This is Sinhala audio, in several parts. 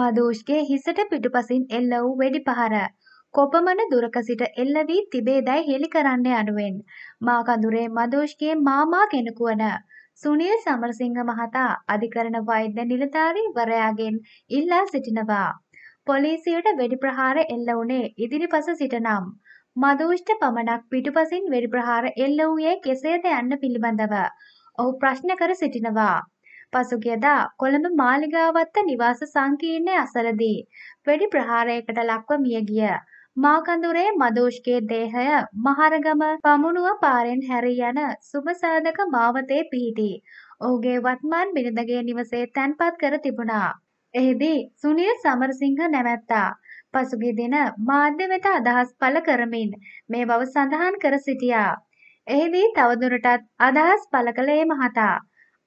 මදූෂ්ගේ හිසට පිටුපසින් එල්ල වූ වෙඩි පහර කොපමණ දුරක සිට එල්ල වී තිබේදයි හෙළි කරන්න යනුවෙන් මා කඳුරේ මදෝෂ්ගේ මාමා කෙනෙකු වන සුනිල් සමරසිංහ මහතා අධිකරණ වෛද්‍ය නිලධාරීවරයාගෙන් ඉල්ලා සිටිනවා. පොලිසියට වෙඩි ප්‍රහාර එල්ල වුණේ ඉදිරිපස සිටනම් මදෝෂ්ට පමණක් පිටුපසින් වෙඩි ප්‍රහාර එල්ල වූයේ කෙසේද යන්න පිළිබඳව ඔහු ප්‍රශ්න කර සිටිනවා. පසුගියදා කොළඹ මාලිගාවත්ත නිවාස සංකීර්ණය අසලදී වෙඩි ප්‍රහාරයකට ලක්ව මිය ගිය මාකඳුරේ මදෝෂ්ගේ දේහය මහරගම පමුණුව පාරෙන් හැරී යන සුභසාධක මාවතේ පිහිටි. ඔහුගේ වත්මන් බිරිඳගේ නිවසේ තැන්පත් කර තිබුණා. එහිදී සුනිල් සමරසිංහ නැවැත්තා. පසුගිය දින මාධ්‍ය වෙත අදහස් පළ කරමින් මේ බව සඳහන් කර සිටියා. එහිදී තවදුරටත් අදහස් පළ කළේ මහතා.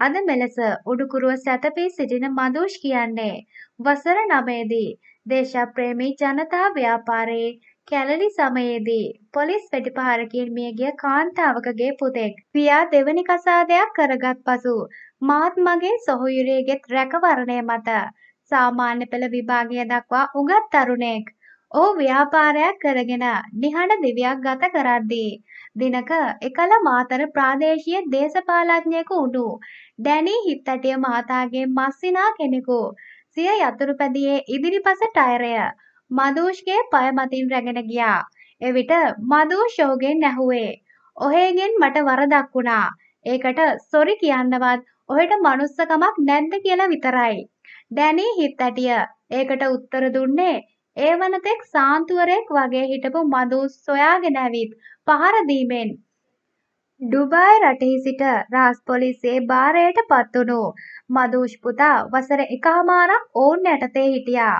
අද මෙලෙස උඩුකුරුව සැතපී සිටින මදූෂ් කියන්නේ වසර 9ේදී දේශප්‍රේමී ජනතා ව්‍යාපාරයේ කැලණි සමයේදී පොලිස් වෙඩිපහරකින් මියගිය කාන්තාවකගේ පුතෙක් පියා දෙවනි කසාදයක් කරගත් පසු මාත් මගේ සොහොයුරියගෙත් රැකවරණය මත සාමාන්‍ය පෙළ විභාගය දක්වා උගත් තරුණයෙක් ඔහු ව්‍යාපාරයක් කරගෙන නිහඬ දිවියක් ගත කරද්දී දිනක එකල මාතර ප්‍රාදේශීය දේශපාලඥයෙකු වුණු ඩැනී හිත්තටිය මහතාගේ මස්සිනා කෙනෙකු සිය යතුරුපැදියේ ඉදිරිපස ටයරය මදූෂ්ගේ පය මතින් රැගෙන ගියා. එවිට මදූෂ් ඔහුගෙන් ඇහුවේ. ඔහේගෙන් මට වරදක් වුණා. ඒකට සොරි කියන්නවත් ඔහෙට මනුස්සකමක් නැද්ද කියලා විතරයි. ඩැනී හිත්තටිය ඒකට උත්තර දුන්නේ ඒ වනතෙක් සාන්තුවරයෙක් වගේ හිටපු මදු සොයාගෙන ඇවිත් පහර දීමෙන් ඩුබායි රටෙහි සිට රාස් පොලිසියේ බාරයට පත්වුණු මදූෂ් පුතා වසර එකහමාරක් ඔවුන් යටතේ හිටියා.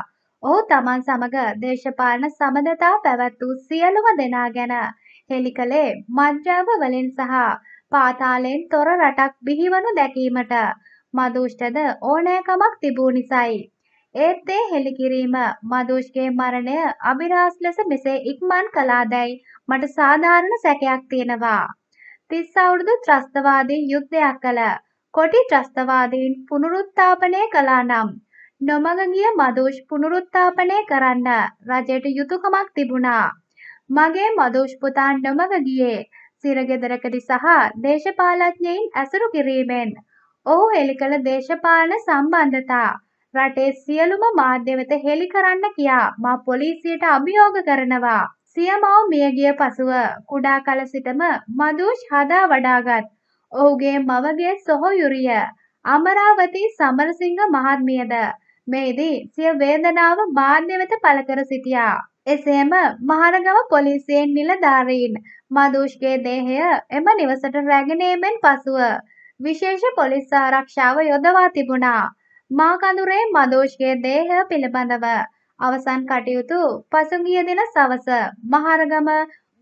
ඔහු තමන් සමග දේශපාලන සබඳතා පැවැත් වූ සියලුම දෙනා ගැන හෙළි කළේ මද්‍රාව වලින් සහ පාතාලයෙන් තොර රටක් බිහිවනු දැකීමට මදූෂ්ටද ඕනෑකමක් තිබූ නිසයි. ඒත් ඒ හෙළිකිරීම මදූෂ්ගේ මරණය අභිරහස් ලෙස මෙසේ ඉක්මන් කළාදැයි මට සාධාරණ සැකයක් තියෙනවා. තිස් අවුරුදු ත්‍රස්තවාදී යුද්ධයක් කළ කොටි ත්‍රස්තවාදීන් පුනරුත්ථාපනය කළා නම් නොමග ගිය මදූෂ් පුනරුත්ථාපනය කරන්න රජයට යුතුයකමක් තිබුණා. මගේ මදූෂ් පුතා නොමග ගියේ සිරගෙදරකදී සහ දේශපාලඥයින් ඇසුරු කිරීමෙන් ඔහු හෙළි කළ දේශපාලන සම්බන්ධතා රටේ සියලුම මාධ්‍ය වෙත හෙළි කරන්න කියා මා පොලිසියට අභියෝග කරනවා. සියමව මියගිය පසුව කුඩා කල සිටම මදූෂ් හදා වඩාගත් ඔහුගේ මවගේ සොහොයුරිය අමරාවති සමරසිංහ මහත්මියද මේදී සිය වේදනාව මාධ්‍ය වෙත පළ කර සිටියා. එසේම මහරගම පොලිසියෙන් නිලධාරීන් මදූෂ්ගේ දේහය එම නිවසට රැගෙනීමෙන් පසුව විශේෂ පොලිස් ආරක්ෂාව යොදවා තිබුණා. මාකඳුරේ මදෝෂ්ගේ දේහ පිළිබඳව අවසන් කටයුතු පසුගිය දින සවස මහරගම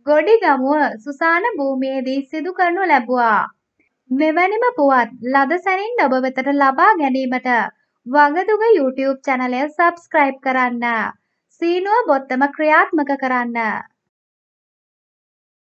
ගොඩිගමුව සුසාන භූමියේදී සිදු කරනු ලැබුවා. මෙවැනිම පුවත් ලද සැනින් ඔබ වෙතට ලබා ගැනීමට වගතුග YouTube චැනලය සබස්ක්‍රයිබ් කරන්න. සීනුව බොත්තම ක්‍රියාත්මක කරන්න.